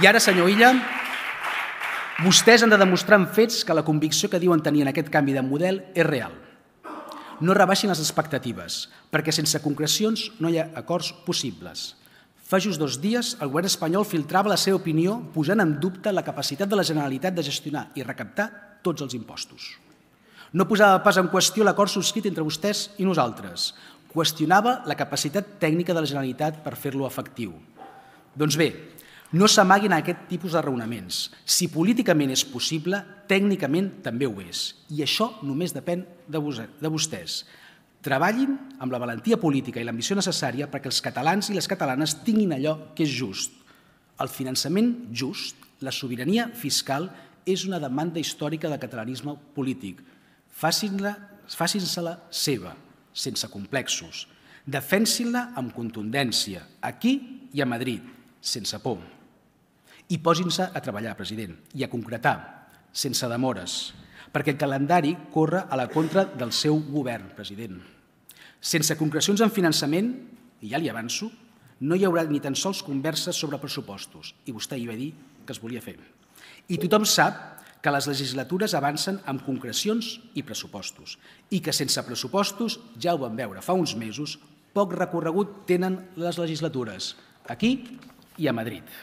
I ara, senyor Illa, vostès han de demostrar amb fets que la convicció que diuen tenir en aquest canvi de model és real. No rebaixin les expectatives, perquè sense concrecions no hi ha acords possibles. Fa just dos dies, el govern espanyol filtrava la seva opinió posant en dubte la capacitat de la Generalitat de gestionar i recaptar tots els impostos. No posava pas en qüestió l'acord subscrit entre vostès i nosaltres. Qüestionava la capacitat tècnica de la Generalitat per fer-lo efectiu. Doncs bé, no s'amaguin a aquest tipus de raonaments. Si políticament és possible, tècnicament també ho és. I això només depèn de, vostès. Treballin amb la valentia política i l'ambició necessària perquè els catalans i les catalanes tinguin allò que és just. El finançament just, la sobirania fiscal, és una demanda històrica del catalanisme polític. Facin-se-la facin -se seva, sense complexos. Defensin-la amb contundència, aquí i a Madrid, sense por. I posin-se a treballar, president, i a concretar, sense demores, perquè el calendari corre a la contra del seu govern, president. Sense concrecions en finançament, i ja li avanço, no hi haurà ni tan sols converses sobre pressupostos, i vostè hi va dir que es volia fer. I tothom sap que les legislatures avancen amb concrecions i pressupostos, i que sense pressupostos, ja ho vam veure fa uns mesos, poc recorregut tenen les legislatures, aquí i a Madrid.